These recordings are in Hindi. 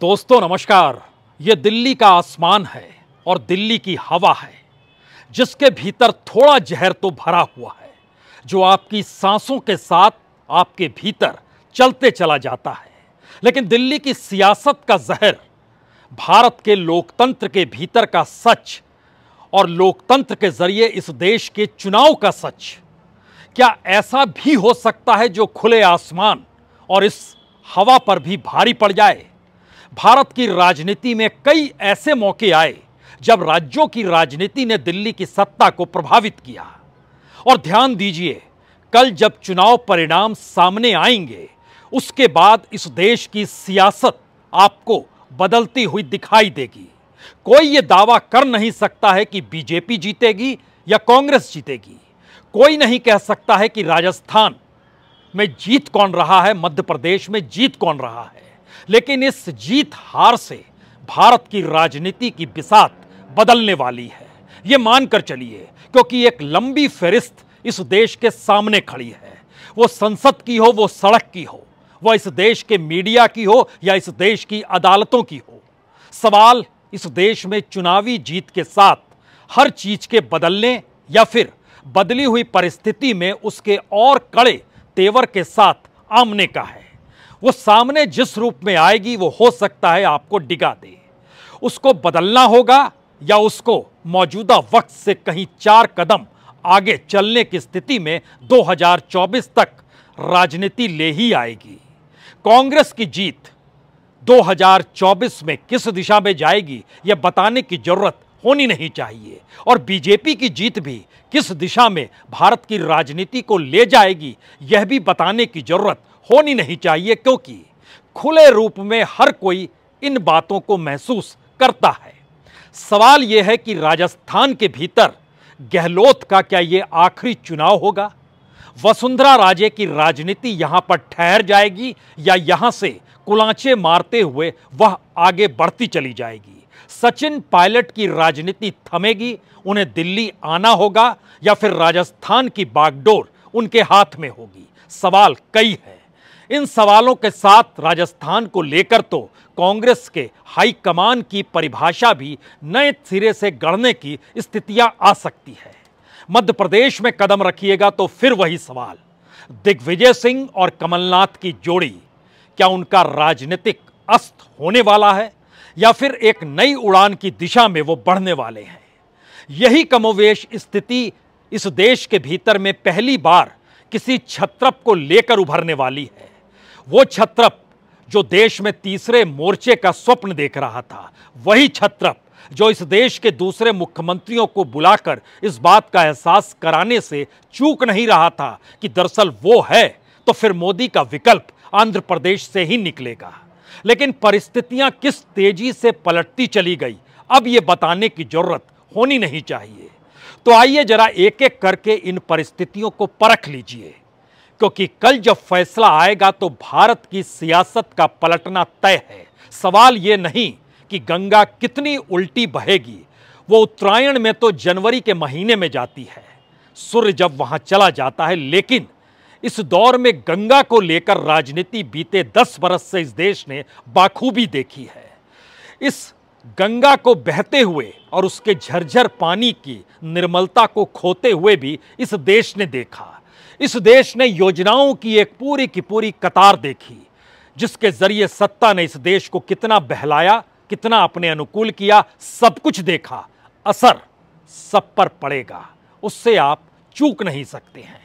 दोस्तों नमस्कार ये दिल्ली का आसमान है और दिल्ली की हवा है जिसके भीतर थोड़ा जहर तो भरा हुआ है जो आपकी सांसों के साथ आपके भीतर चलते चला जाता है लेकिन दिल्ली की सियासत का जहर भारत के लोकतंत्र के भीतर का सच और लोकतंत्र के जरिए इस देश के चुनाव का सच क्या ऐसा भी हो सकता है जो खुले आसमान और इस हवा पर भी भारी पड़ जाए भारत की राजनीति में कई ऐसे मौके आए जब राज्यों की राजनीति ने दिल्ली की सत्ता को प्रभावित किया और ध्यान दीजिए कल जब चुनाव परिणाम सामने आएंगे उसके बाद इस देश की सियासत आपको बदलती हुई दिखाई देगी कोई ये दावा कर नहीं सकता है कि बीजेपी जीतेगी या कांग्रेस जीतेगी कोई नहीं कह सकता है कि राजस्थान में जीत कौन रहा है मध्य प्रदेश में जीत कौन रहा है लेकिन इस जीत हार से भारत की राजनीति की बिसात बदलने वाली है ये मानकर चलिए क्योंकि एक लंबी फहरिस्त इस देश के सामने खड़ी है वो संसद की हो वो सड़क की हो वह इस देश के मीडिया की हो या इस देश की अदालतों की हो सवाल इस देश में चुनावी जीत के साथ हर चीज के बदलने या फिर बदली हुई परिस्थिति में उसके और कड़े तेवर के साथ आमने का है वो सामने जिस रूप में आएगी वो हो सकता है आपको डिगा दे उसको बदलना होगा या उसको मौजूदा वक्त से कहीं चार कदम आगे चलने की स्थिति में 2024 तक राजनीति ले ही आएगी कांग्रेस की जीत 2024 में किस दिशा में जाएगी यह बताने की जरूरत होनी नहीं चाहिए और बीजेपी की जीत भी किस दिशा में भारत की राजनीति को ले जाएगी यह भी बताने की जरूरत होनी नहीं चाहिए क्योंकि खुले रूप में हर कोई इन बातों को महसूस करता है सवाल यह है कि राजस्थान के भीतर गहलोत का क्या यह आखिरी चुनाव होगा वसुंधरा राजे की राजनीति यहां पर ठहर जाएगी या यहां से कुलाचे मारते हुए वह आगे बढ़ती चली जाएगी सचिन पायलट की राजनीति थमेगी उन्हें दिल्ली आना होगा या फिर राजस्थान की बागडोर उनके हाथ में होगी सवाल कई है इन सवालों के साथ राजस्थान को लेकर तो कांग्रेस के हाईकमान की परिभाषा भी नए सिरे से गढ़ने की स्थितियां आ सकती है मध्य प्रदेश में कदम रखिएगा तो फिर वही सवाल दिग्विजय सिंह और कमलनाथ की जोड़ी क्या उनका राजनीतिक अस्त होने वाला है या फिर एक नई उड़ान की दिशा में वो बढ़ने वाले हैं यही कमोवेश स्थिति इस देश के भीतर में पहली बार किसी छत्रप को लेकर उभरने वाली है वो छत्रप जो देश में तीसरे मोर्चे का स्वप्न देख रहा था वही छत्रप जो इस देश के दूसरे मुख्यमंत्रियों को बुलाकर इस बात का एहसास कराने से चूक नहीं रहा था कि दरअसल वो है तो फिर मोदी का विकल्प आंध्र प्रदेश से ही निकलेगा लेकिन परिस्थितियां किस तेजी से पलटती चली गई अब ये बताने की जरूरत होनी नहीं चाहिए तो आइए जरा एक एक करके इन परिस्थितियों को परख लीजिए क्योंकि कल जब फैसला आएगा तो भारत की सियासत का पलटना तय है सवाल यह नहीं कि गंगा कितनी उल्टी बहेगी वो उत्तरायण में तो जनवरी के महीने में जाती है सूर्य जब वहां चला जाता है लेकिन इस दौर में गंगा को लेकर राजनीति बीते दस बरस से इस देश ने बाखूबी देखी है इस गंगा को बहते हुए और उसके झरझर पानी की निर्मलता को खोते हुए भी इस देश ने देखा इस देश ने योजनाओं की एक पूरी की पूरी कतार देखी जिसके जरिए सत्ता ने इस देश को कितना बहलाया कितना अपने अनुकूल किया सब कुछ देखा असर सब पर पड़ेगा उससे आप चूक नहीं सकते हैं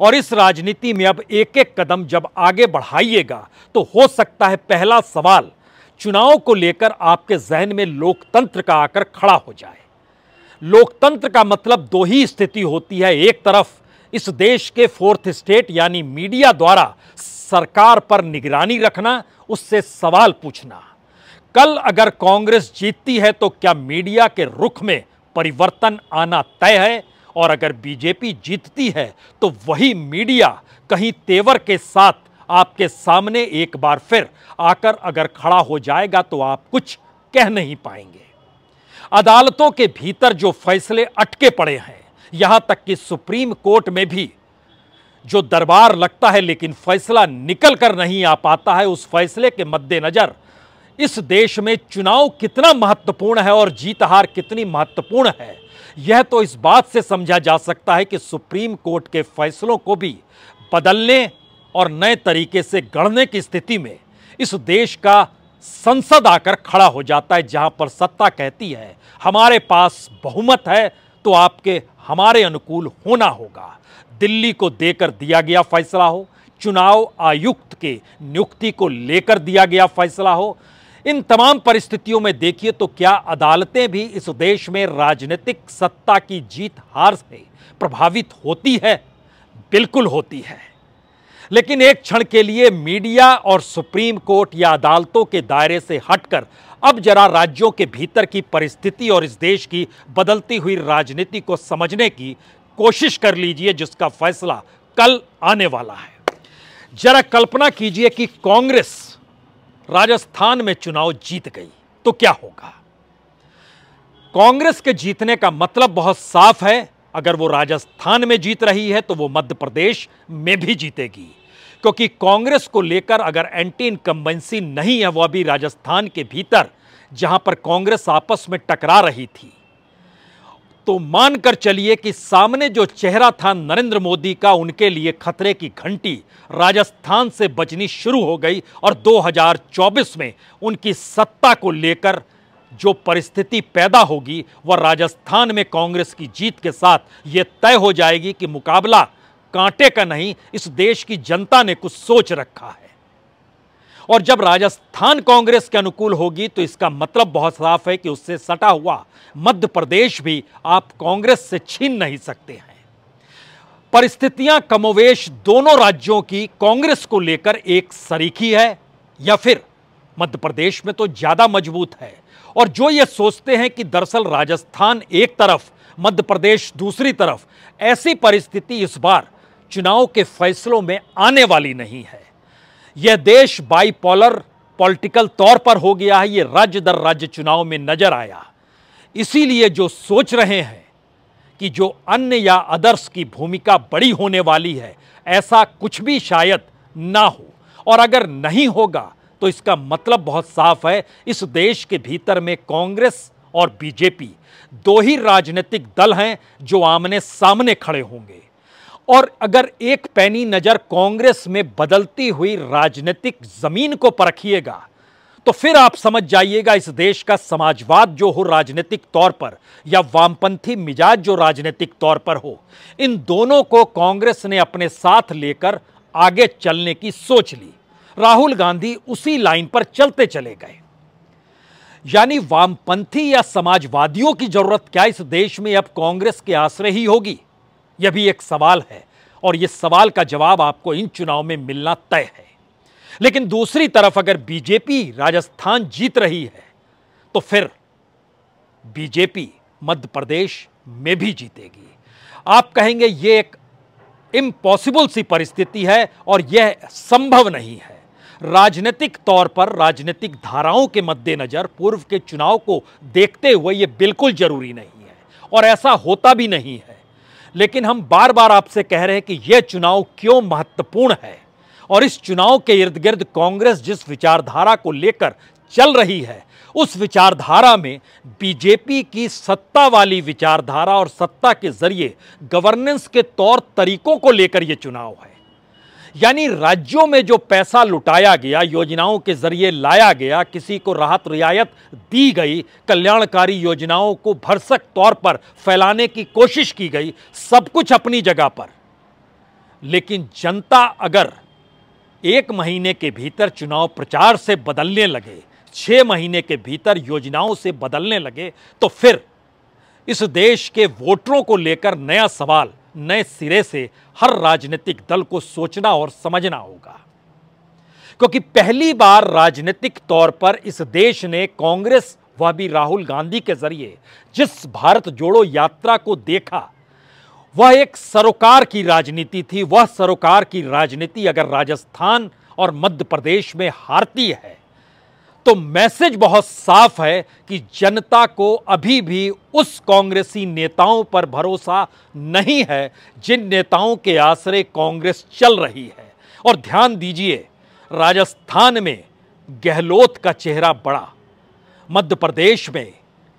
और इस राजनीति में अब एक एक कदम जब आगे बढ़ाइएगा तो हो सकता है पहला सवाल चुनाव को लेकर आपके जहन में लोकतंत्र का आकर खड़ा हो जाए लोकतंत्र का मतलब दो ही स्थिति होती है एक तरफ इस देश के फोर्थ स्टेट यानी मीडिया द्वारा सरकार पर निगरानी रखना उससे सवाल पूछना कल अगर कांग्रेस जीतती है तो क्या मीडिया के रुख में परिवर्तन आना तय है और अगर बीजेपी जीतती है तो वही मीडिया कहीं तेवर के साथ आपके सामने एक बार फिर आकर अगर खड़ा हो जाएगा तो आप कुछ कह नहीं पाएंगे अदालतों के भीतर जो फैसले अटके पड़े हैं यहां तक कि सुप्रीम कोर्ट में भी जो दरबार लगता है लेकिन फैसला निकल कर नहीं आ पाता है उस फैसले के मद्देनजर इस देश में चुनाव कितना महत्वपूर्ण है और जीत हार कितनी महत्वपूर्ण है यह तो इस बात से समझा जा सकता है कि सुप्रीम कोर्ट के फैसलों को भी बदलने और नए तरीके से गढ़ने की स्थिति में इस देश का संसद आकर खड़ा हो जाता है जहां पर सत्ता कहती है हमारे पास बहुमत है तो आपके हमारे अनुकूल होना होगा दिल्ली को देकर दिया गया फैसला हो चुनाव आयुक्त के नियुक्ति को लेकर दिया गया फैसला हो इन तमाम परिस्थितियों में देखिए तो क्या अदालतें भी इस देश में राजनीतिक सत्ता की जीत हार से प्रभावित होती है बिल्कुल होती है लेकिन एक क्षण के लिए मीडिया और सुप्रीम कोर्ट या अदालतों के दायरे से हटकर अब जरा राज्यों के भीतर की परिस्थिति और इस देश की बदलती हुई राजनीति को समझने की कोशिश कर लीजिए जिसका फैसला कल आने वाला है जरा कल्पना कीजिए कि कांग्रेस राजस्थान में चुनाव जीत गई तो क्या होगा कांग्रेस के जीतने का मतलब बहुत साफ है अगर वो राजस्थान में जीत रही है तो वो मध्य प्रदेश में भी जीतेगी क्योंकि कांग्रेस को लेकर अगर एंटी इनकम्बेंसी नहीं है वह अभी राजस्थान के भीतर जहां पर कांग्रेस आपस में टकरा रही थी तो मानकर चलिए कि सामने जो चेहरा था नरेंद्र मोदी का उनके लिए खतरे की घंटी राजस्थान से बजनी शुरू हो गई और 2024 में उनकी सत्ता को लेकर जो परिस्थिति पैदा होगी वह राजस्थान में कांग्रेस की जीत के साथ ये तय हो जाएगी कि मुकाबला कांटे का नहीं इस देश की जनता ने कुछ सोच रखा है और जब राजस्थान कांग्रेस के अनुकूल होगी तो इसका मतलब बहुत साफ है कि उससे सटा हुआ मध्य प्रदेश भी आप कांग्रेस से छीन नहीं सकते हैं परिस्थितियां कमोवेश दोनों राज्यों की कांग्रेस को लेकर एक सरीखी है या फिर मध्य प्रदेश में तो ज्यादा मजबूत है और जो ये सोचते हैं कि दरअसल राजस्थान एक तरफ मध्य प्रदेश दूसरी तरफ ऐसी परिस्थिति इस बार चुनाव के फैसलों में आने वाली नहीं है यह देश बाईपोलर पॉलिटिकल तौर पर हो गया है ये राज्य दर राज्य चुनाव में नजर आया इसीलिए जो सोच रहे हैं कि जो अन्य या अदर्श की भूमिका बड़ी होने वाली है ऐसा कुछ भी शायद ना हो और अगर नहीं होगा तो इसका मतलब बहुत साफ है इस देश के भीतर में कांग्रेस और बीजेपी दो ही राजनीतिक दल हैं जो आमने सामने खड़े होंगे और अगर एक पैनी नज़र कांग्रेस में बदलती हुई राजनीतिक ज़मीन को परखिएगा तो फिर आप समझ जाइएगा इस देश का समाजवाद जो हो राजनीतिक तौर पर या वामपंथी मिजाज जो राजनीतिक तौर पर हो इन दोनों को कांग्रेस ने अपने साथ लेकर आगे चलने की सोच ली राहुल गांधी उसी लाइन पर चलते चले गए यानी वामपंथी या समाजवादियों की जरूरत क्या इस देश में अब कांग्रेस के आश्रय ही होगी यह भी एक सवाल है और यह सवाल का जवाब आपको इन चुनाव में मिलना तय है लेकिन दूसरी तरफ अगर बीजेपी राजस्थान जीत रही है तो फिर बीजेपी मध्य प्रदेश में भी जीतेगी आप कहेंगे ये एक इम्पॉसिबल सी परिस्थिति है और यह संभव नहीं है राजनीतिक तौर पर राजनीतिक धाराओं के मद्देनज़र पूर्व के चुनाव को देखते हुए यह बिल्कुल ज़रूरी नहीं है और ऐसा होता भी नहीं है लेकिन हम बार बार आपसे कह रहे हैं कि यह चुनाव क्यों महत्वपूर्ण है और इस चुनाव के इर्द गिर्द कांग्रेस जिस विचारधारा को लेकर चल रही है उस विचारधारा में बीजेपी की सत्ता वाली विचारधारा और सत्ता के जरिए गवर्नेंस के तौर तरीकों को लेकर यह चुनाव है यानी राज्यों में जो पैसा लुटाया गया योजनाओं के जरिए लाया गया किसी को राहत रियायत दी गई कल्याणकारी योजनाओं को भरसक तौर पर फैलाने की कोशिश की गई सब कुछ अपनी जगह पर लेकिन जनता अगर एक महीने के भीतर चुनाव प्रचार से बदलने लगे छः महीने के भीतर योजनाओं से बदलने लगे तो फिर इस देश के वोटरों को लेकर नया सवाल नए सिरे से हर राजनीतिक दल को सोचना और समझना होगा क्योंकि पहली बार राजनीतिक तौर पर इस देश ने कांग्रेस वह भी राहुल गांधी के जरिए जिस भारत जोड़ो यात्रा को देखा वह एक सरोकार की राजनीति थी वह सरोकार की राजनीति अगर राजस्थान और मध्य प्रदेश में हारती है तो मैसेज बहुत साफ है कि जनता को अभी भी उस कांग्रेसी नेताओं पर भरोसा नहीं है जिन नेताओं के आश्रय कांग्रेस चल रही है और ध्यान दीजिए राजस्थान में गहलोत का चेहरा बड़ा मध्य प्रदेश में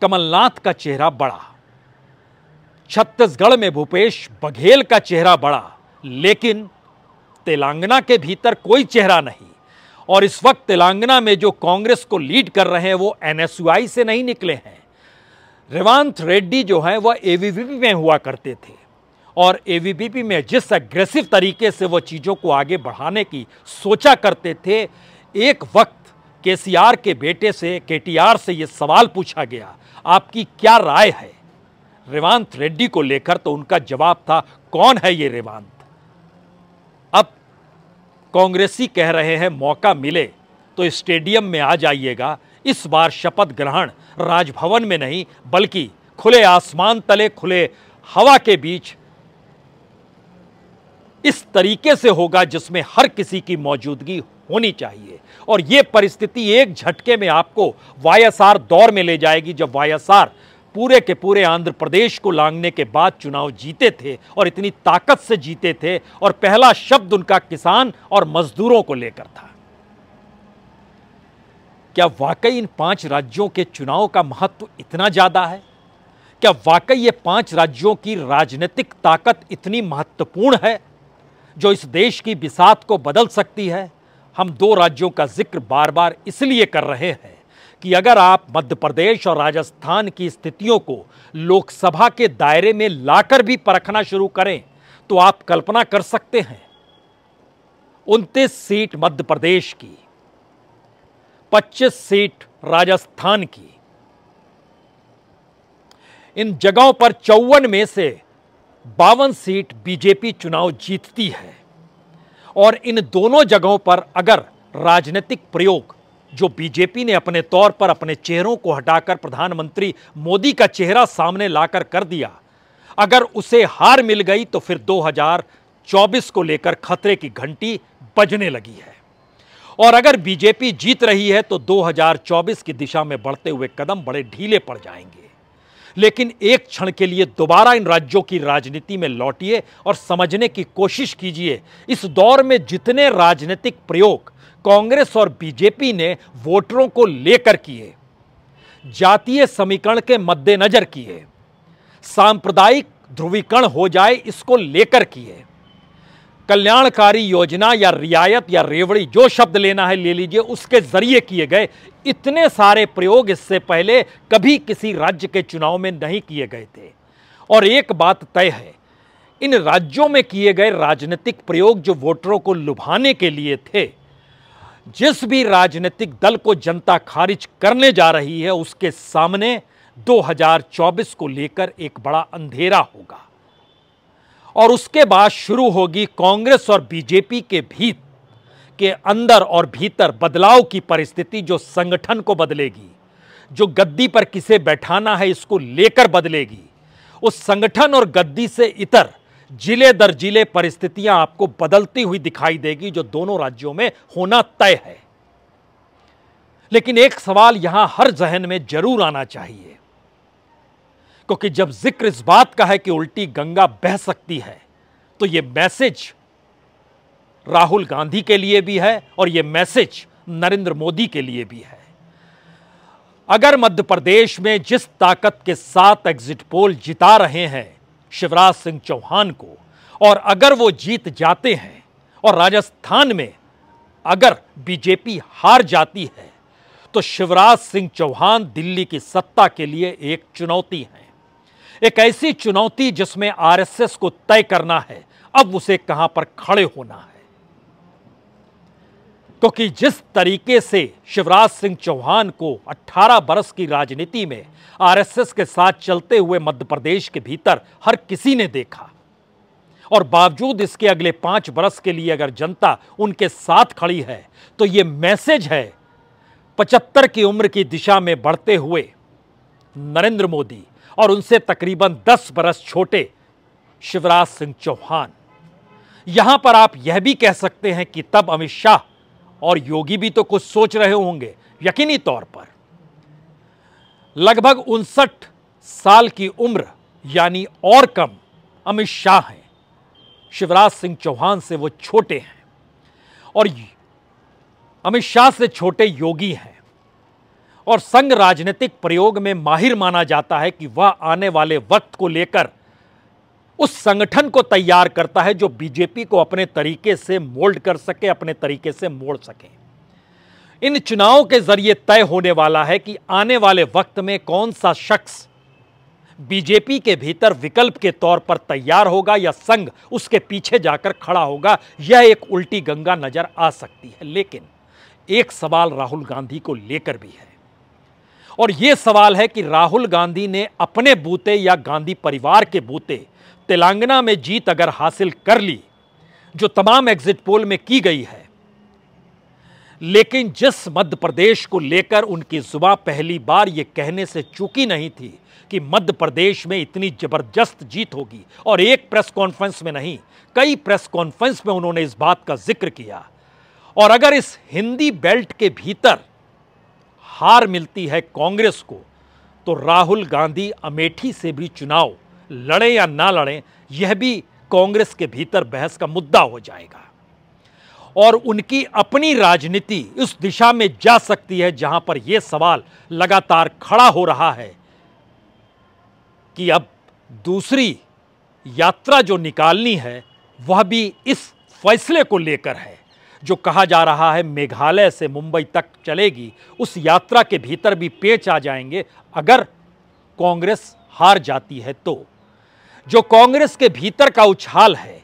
कमलनाथ का चेहरा बड़ा छत्तीसगढ़ में भूपेश बघेल का चेहरा बड़ा लेकिन तेलंगाना के भीतर कोई चेहरा नहीं और इस वक्त तेलंगाना में जो कांग्रेस को लीड कर रहे हैं वो एनएसयूआई से नहीं निकले हैं रेवांत रेड्डी जो हैं वह एवीवीपी में हुआ करते थे और एवीवीपी में जिस अग्रेसिव तरीके से वो चीज़ों को आगे बढ़ाने की सोचा करते थे एक वक्त केसीआर के बेटे से केटीआर से ये सवाल पूछा गया आपकी क्या राय है रेवांत रेड्डी को लेकर तो उनका जवाब था कौन है ये रेवांत कांग्रेसी कह रहे हैं मौका मिले तो स्टेडियम में आ जाइएगा इस बार शपथ ग्रहण राजभवन में नहीं बल्कि खुले आसमान तले खुले हवा के बीच इस तरीके से होगा जिसमें हर किसी की मौजूदगी होनी चाहिए और यह परिस्थिति एक झटके में आपको वाई दौर में ले जाएगी जब वाई पूरे के पूरे आंध्र प्रदेश को लांगने के बाद चुनाव जीते थे और इतनी ताकत से जीते थे और पहला शब्द उनका किसान और मजदूरों को लेकर था क्या वाकई इन पांच राज्यों के चुनाव का महत्व इतना ज़्यादा है क्या वाकई ये पांच राज्यों की राजनीतिक ताकत इतनी महत्वपूर्ण है जो इस देश की बिसात को बदल सकती है हम दो राज्यों का जिक्र बार बार इसलिए कर रहे हैं कि अगर आप मध्य प्रदेश और राजस्थान की स्थितियों को लोकसभा के दायरे में लाकर भी परखना शुरू करें तो आप कल्पना कर सकते हैं उनतीस सीट मध्य प्रदेश की 25 सीट राजस्थान की इन जगहों पर चौवन में से बावन सीट बीजेपी चुनाव जीतती है और इन दोनों जगहों पर अगर राजनीतिक प्रयोग जो बीजेपी ने अपने तौर पर अपने चेहरों को हटाकर प्रधानमंत्री मोदी का चेहरा सामने लाकर कर दिया अगर उसे हार मिल गई तो फिर 2024 को लेकर खतरे की घंटी बजने लगी है और अगर बीजेपी जीत रही है तो 2024 की दिशा में बढ़ते हुए कदम बड़े ढीले पड़ जाएंगे लेकिन एक क्षण के लिए दोबारा इन राज्यों की राजनीति में लौटिए और समझने की कोशिश कीजिए इस दौर में जितने राजनीतिक प्रयोग कांग्रेस और बीजेपी ने वोटरों को लेकर किए जातीय समीकरण के मद्देनजर किए सांप्रदायिक ध्रुवीकरण हो जाए इसको लेकर किए कल्याणकारी योजना या रियायत या रेवड़ी जो शब्द लेना है ले लीजिए उसके जरिए किए गए इतने सारे प्रयोग इससे पहले कभी किसी राज्य के चुनाव में नहीं किए गए थे और एक बात तय है इन राज्यों में किए गए राजनीतिक प्रयोग जो वोटरों को लुभाने के लिए थे जिस भी राजनीतिक दल को जनता खारिज करने जा रही है उसके सामने 2024 को लेकर एक बड़ा अंधेरा होगा और उसके बाद शुरू होगी कांग्रेस और बीजेपी के भीत के अंदर और भीतर बदलाव की परिस्थिति जो संगठन को बदलेगी जो गद्दी पर किसे बैठाना है इसको लेकर बदलेगी उस संगठन और गद्दी से इतर जिले दर जिले परिस्थितियां आपको बदलती हुई दिखाई देगी जो दोनों राज्यों में होना तय है लेकिन एक सवाल यहां हर जहन में जरूर आना चाहिए क्योंकि जब जिक्र इस बात का है कि उल्टी गंगा बह सकती है तो यह मैसेज राहुल गांधी के लिए भी है और यह मैसेज नरेंद्र मोदी के लिए भी है अगर मध्य प्रदेश में जिस ताकत के साथ एग्जिट पोल जिता रहे हैं शिवराज सिंह चौहान को और अगर वो जीत जाते हैं और राजस्थान में अगर बीजेपी हार जाती है तो शिवराज सिंह चौहान दिल्ली की सत्ता के लिए एक चुनौती है एक ऐसी चुनौती जिसमें आरएसएस को तय करना है अब उसे कहां पर खड़े होना है तो जिस तरीके से शिवराज सिंह चौहान को 18 बरस की राजनीति में आरएसएस के साथ चलते हुए मध्य प्रदेश के भीतर हर किसी ने देखा और बावजूद इसके अगले पांच बरस के लिए अगर जनता उनके साथ खड़ी है तो यह मैसेज है पचहत्तर की उम्र की दिशा में बढ़ते हुए नरेंद्र मोदी और उनसे तकरीबन दस बरस छोटे शिवराज सिंह चौहान यहां पर आप यह भी कह सकते हैं कि तब अमित शाह और योगी भी तो कुछ सोच रहे होंगे यकीनी तौर पर लगभग उनसठ साल की उम्र यानी और कम अमित शाह हैं शिवराज सिंह चौहान से वो छोटे हैं और अमित शाह से छोटे योगी हैं और संघ राजनीतिक प्रयोग में माहिर माना जाता है कि वह आने वाले वक्त को लेकर उस संगठन को तैयार करता है जो बीजेपी को अपने तरीके से मोल्ड कर सके अपने तरीके से मोड़ सके इन चुनावों के जरिए तय होने वाला है कि आने वाले वक्त में कौन सा शख्स बीजेपी के भीतर विकल्प के तौर पर तैयार होगा या संघ उसके पीछे जाकर खड़ा होगा यह एक उल्टी गंगा नजर आ सकती है लेकिन एक सवाल राहुल गांधी को लेकर भी है और यह सवाल है कि राहुल गांधी ने अपने बूते या गांधी परिवार के बूते तेलंगाना में जीत अगर हासिल कर ली जो तमाम एग्जिट पोल में की गई है लेकिन जिस मध्य प्रदेश को लेकर उनकी जुबा पहली बार ये कहने से चूकी नहीं थी कि मध्य प्रदेश में इतनी जबरदस्त जीत होगी और एक प्रेस कॉन्फ्रेंस में नहीं कई प्रेस कॉन्फ्रेंस में उन्होंने इस बात का जिक्र किया और अगर इस हिंदी बेल्ट के भीतर हार मिलती है कांग्रेस को तो राहुल गांधी अमेठी से भी चुनाव लड़े या ना लड़ें यह भी कांग्रेस के भीतर बहस का मुद्दा हो जाएगा और उनकी अपनी राजनीति उस दिशा में जा सकती है जहां पर यह सवाल लगातार खड़ा हो रहा है कि अब दूसरी यात्रा जो निकालनी है वह भी इस फैसले को लेकर है जो कहा जा रहा है मेघालय से मुंबई तक चलेगी उस यात्रा के भीतर भी पेच आ जाएंगे अगर कांग्रेस हार जाती है तो जो कांग्रेस के भीतर का उछाल है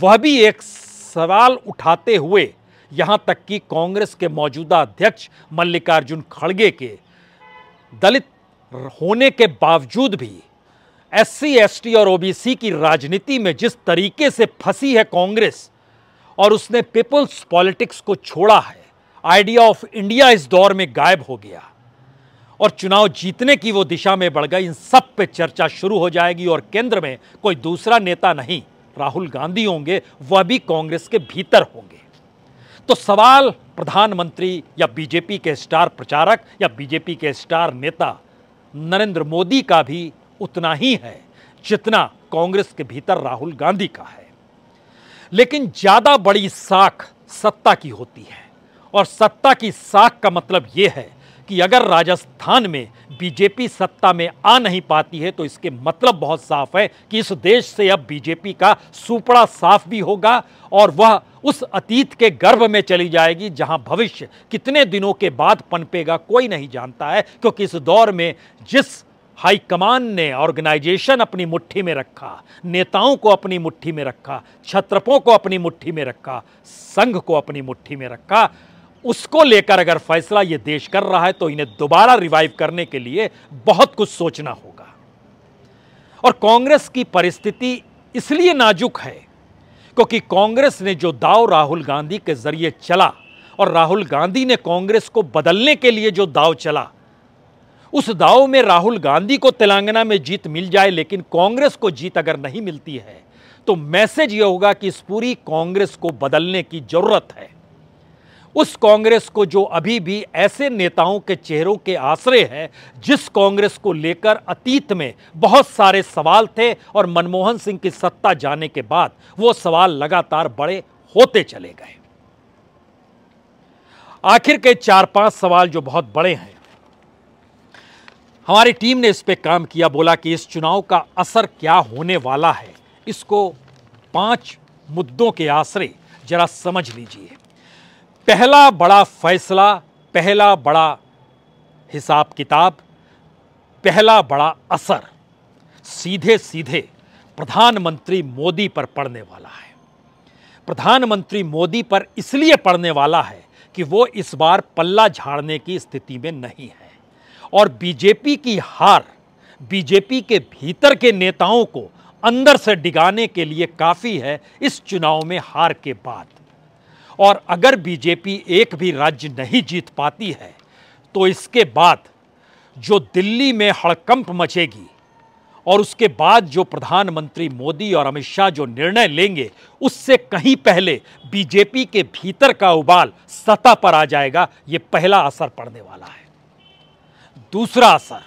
वह भी एक सवाल उठाते हुए यहां तक कि कांग्रेस के मौजूदा अध्यक्ष मल्लिकार्जुन खड़गे के दलित होने के बावजूद भी एस सी और ओबीसी की राजनीति में जिस तरीके से फंसी है कांग्रेस और उसने पीपुल्स पॉलिटिक्स को छोड़ा है आइडिया ऑफ इंडिया इस दौर में गायब हो गया और चुनाव जीतने की वो दिशा में बढ़ गई इन सब पे चर्चा शुरू हो जाएगी और केंद्र में कोई दूसरा नेता नहीं राहुल गांधी होंगे वह भी कांग्रेस के भीतर होंगे तो सवाल प्रधानमंत्री या बीजेपी के स्टार प्रचारक या बीजेपी के स्टार नेता नरेंद्र मोदी का भी उतना ही है जितना कांग्रेस के भीतर राहुल गांधी का है लेकिन ज्यादा बड़ी साख सत्ता की होती है और सत्ता की साख का मतलब यह है कि अगर राजस्थान में बीजेपी सत्ता में आ नहीं पाती है तो इसके मतलब बहुत साफ है कि इस देश से अब बीजेपी का सुपड़ा साफ भी होगा और वह उस अतीत के गर्भ में चली जाएगी जहां भविष्य कितने दिनों के बाद पनपेगा कोई नहीं जानता है क्योंकि इस दौर में जिस हाईकमान ने ऑर्गेनाइजेशन अपनी मुट्ठी में रखा नेताओं को अपनी मुट्ठी में रखा छत्रपों को अपनी मुट्ठी में रखा संघ को अपनी मुट्ठी में रखा उसको लेकर अगर फैसला ये देश कर रहा है तो इन्हें दोबारा रिवाइव करने के लिए बहुत कुछ सोचना होगा और कांग्रेस की परिस्थिति इसलिए नाजुक है क्योंकि कांग्रेस ने जो दाव राहुल गांधी के जरिए चला और राहुल गांधी ने कांग्रेस को बदलने के लिए जो दाव चला उस दाव में राहुल गांधी को तेलंगाना में जीत मिल जाए लेकिन कांग्रेस को जीत अगर नहीं मिलती है तो मैसेज यह होगा कि इस पूरी कांग्रेस को बदलने की जरूरत है उस कांग्रेस को जो अभी भी ऐसे नेताओं के चेहरों के आश्रय है जिस कांग्रेस को लेकर अतीत में बहुत सारे सवाल थे और मनमोहन सिंह की सत्ता जाने के बाद वो सवाल लगातार बड़े होते चले गए आखिर के चार पांच सवाल जो बहुत बड़े हैं हमारी टीम ने इस पर काम किया बोला कि इस चुनाव का असर क्या होने वाला है इसको पांच मुद्दों के आश्रय जरा समझ लीजिए पहला बड़ा फैसला पहला बड़ा हिसाब किताब पहला बड़ा असर सीधे सीधे प्रधानमंत्री मोदी पर पड़ने वाला है प्रधानमंत्री मोदी पर इसलिए पड़ने वाला है कि वो इस बार पल्ला झाड़ने की स्थिति में नहीं है और बीजेपी की हार बीजेपी के भीतर के नेताओं को अंदर से डिगाने के लिए काफ़ी है इस चुनाव में हार के बाद और अगर बीजेपी एक भी राज्य नहीं जीत पाती है तो इसके बाद जो दिल्ली में हड़कंप मचेगी और उसके बाद जो प्रधानमंत्री मोदी और अमित शाह जो निर्णय लेंगे उससे कहीं पहले बीजेपी के भीतर का उबाल सतह पर आ जाएगा यह पहला असर पड़ने वाला है दूसरा असर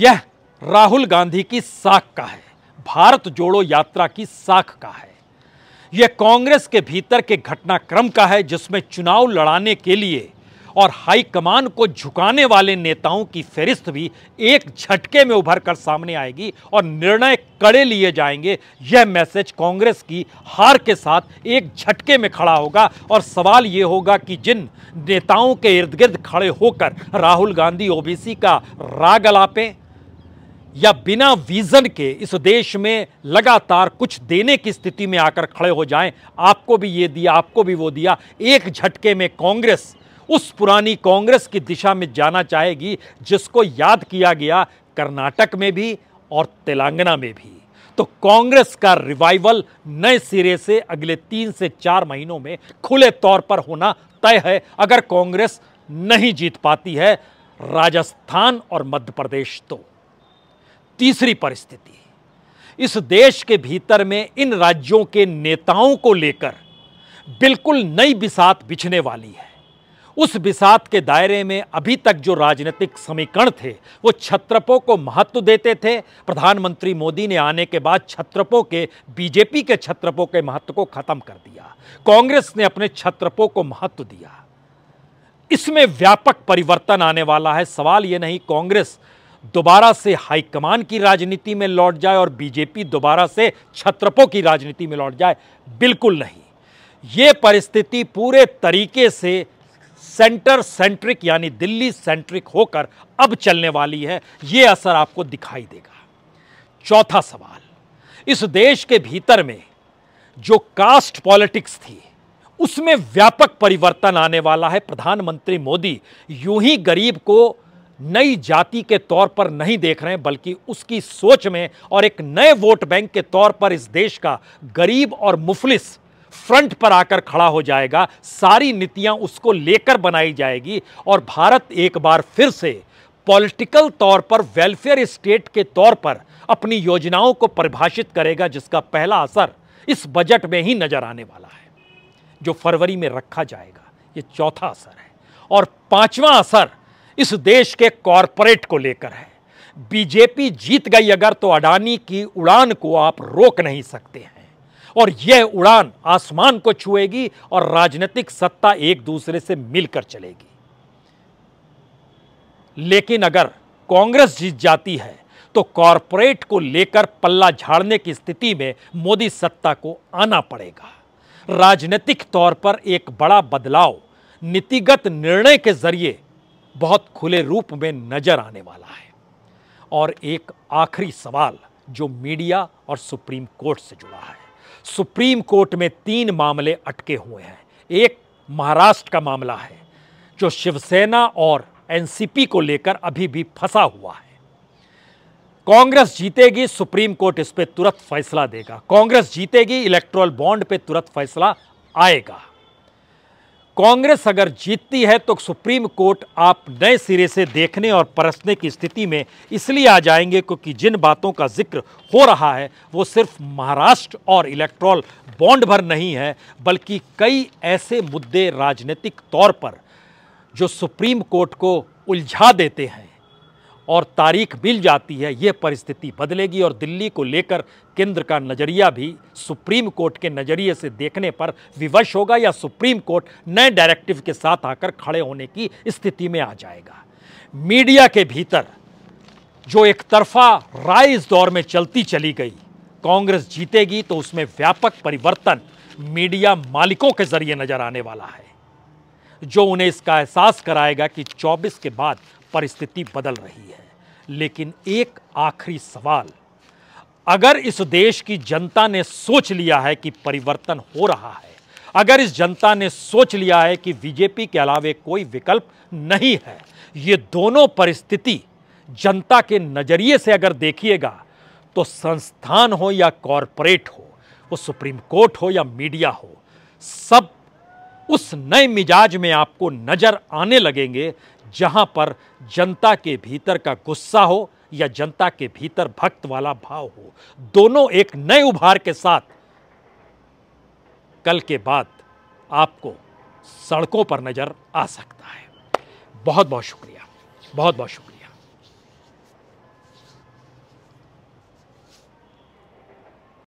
यह राहुल गांधी की साख का है भारत जोड़ो यात्रा की साख का है यह कांग्रेस के भीतर के घटनाक्रम का है जिसमें चुनाव लड़ाने के लिए और हाईकमान को झुकाने वाले नेताओं की फेरिस्त भी एक झटके में उभर कर सामने आएगी और निर्णय कड़े लिए जाएंगे यह मैसेज कांग्रेस की हार के साथ एक झटके में खड़ा होगा और सवाल ये होगा कि जिन नेताओं के इर्द गिर्द खड़े होकर राहुल गांधी ओबीसी का राग अलापें या बिना विज़न के इस देश में लगातार कुछ देने की स्थिति में आकर खड़े हो जाएं आपको भी ये दिया आपको भी वो दिया एक झटके में कांग्रेस उस पुरानी कांग्रेस की दिशा में जाना चाहेगी जिसको याद किया गया कर्नाटक में भी और तेलंगाना में भी तो कांग्रेस का रिवाइवल नए सिरे से अगले तीन से चार महीनों में खुले तौर पर होना तय है अगर कांग्रेस नहीं जीत पाती है राजस्थान और मध्य प्रदेश तो तीसरी परिस्थिति इस देश के भीतर में इन राज्यों के नेताओं को लेकर बिल्कुल नई बिसात बिछने वाली है उस बिसात के दायरे में अभी तक जो राजनीतिक समीकरण थे वो छत्रपों को महत्व देते थे प्रधानमंत्री मोदी ने आने के बाद छत्रपों के बीजेपी के छत्रपों के महत्व को खत्म कर दिया कांग्रेस ने अपने छत्रपों को महत्व दिया इसमें व्यापक परिवर्तन आने वाला है सवाल यह नहीं कांग्रेस दोबारा से हाईकमान की राजनीति में लौट जाए और बीजेपी दोबारा से छत्रपों की राजनीति में लौट जाए बिल्कुल नहीं ये परिस्थिति पूरे तरीके से सेंटर सेंट्रिक यानी दिल्ली सेंट्रिक होकर अब चलने वाली है ये असर आपको दिखाई देगा चौथा सवाल इस देश के भीतर में जो कास्ट पॉलिटिक्स थी उसमें व्यापक परिवर्तन आने वाला है प्रधानमंत्री मोदी यूं ही गरीब को नई जाति के तौर पर नहीं देख रहे हैं बल्कि उसकी सोच में और एक नए वोट बैंक के तौर पर इस देश का गरीब और मुफलिस फ्रंट पर आकर खड़ा हो जाएगा सारी नीतियां उसको लेकर बनाई जाएगी और भारत एक बार फिर से पॉलिटिकल तौर पर वेलफेयर स्टेट के तौर पर अपनी योजनाओं को परिभाषित करेगा जिसका पहला असर इस बजट में ही नजर आने वाला है जो फरवरी में रखा जाएगा ये चौथा असर है और पांचवा असर इस देश के कॉरपोरेट को लेकर है बीजेपी जीत गई अगर तो अडानी की उड़ान को आप रोक नहीं सकते हैं और यह उड़ान आसमान को छुएगी और राजनीतिक सत्ता एक दूसरे से मिलकर चलेगी लेकिन अगर कांग्रेस जीत जाती है तो कॉरपोरेट को लेकर पल्ला झाड़ने की स्थिति में मोदी सत्ता को आना पड़ेगा राजनीतिक तौर पर एक बड़ा बदलाव नीतिगत निर्णय के जरिए बहुत खुले रूप में नजर आने वाला है और एक आखिरी सवाल जो मीडिया और सुप्रीम कोर्ट से जुड़ा है सुप्रीम कोर्ट में तीन मामले अटके हुए हैं एक महाराष्ट्र का मामला है जो शिवसेना और एनसीपी को लेकर अभी भी फंसा हुआ है कांग्रेस जीतेगी सुप्रीम कोर्ट इस पर तुरंत फैसला देगा कांग्रेस जीतेगी इलेक्ट्रल बॉन्ड पे तुरंत फैसला आएगा कांग्रेस अगर जीतती है तो सुप्रीम कोर्ट आप नए सिरे से देखने और परसने की स्थिति में इसलिए आ जाएंगे क्योंकि जिन बातों का जिक्र हो रहा है वो सिर्फ महाराष्ट्र और इलेक्ट्रॉल बॉन्ड भर नहीं है बल्कि कई ऐसे मुद्दे राजनीतिक तौर पर जो सुप्रीम कोर्ट को उलझा देते हैं और तारीख मिल जाती है ये परिस्थिति बदलेगी और दिल्ली को लेकर केंद्र का नज़रिया भी सुप्रीम कोर्ट के नज़रिए से देखने पर विवश होगा या सुप्रीम कोर्ट नए डायरेक्टिव के साथ आकर खड़े होने की स्थिति में आ जाएगा मीडिया के भीतर जो एक तरफा राय इस दौर में चलती चली गई कांग्रेस जीतेगी तो उसमें व्यापक परिवर्तन मीडिया मालिकों के जरिए नजर आने वाला है जो उन्हें इसका एहसास कराएगा कि 24 के बाद परिस्थिति बदल रही है लेकिन एक आखिरी सवाल अगर इस देश की जनता ने सोच लिया है कि परिवर्तन हो रहा है अगर इस जनता ने सोच लिया है कि बीजेपी के अलावे कोई विकल्प नहीं है ये दोनों परिस्थिति जनता के नज़रिए से अगर देखिएगा तो संस्थान हो या कॉरपोरेट हो वो सुप्रीम कोर्ट हो या मीडिया हो सब उस नए मिजाज में आपको नज़र आने लगेंगे जहां पर जनता के भीतर का गुस्सा हो या जनता के भीतर भक्त वाला भाव हो दोनों एक नए उभार के साथ कल के बाद आपको सड़कों पर नज़र आ सकता है बहुत बहुत शुक्रिया बहुत बहुत शुक्रिया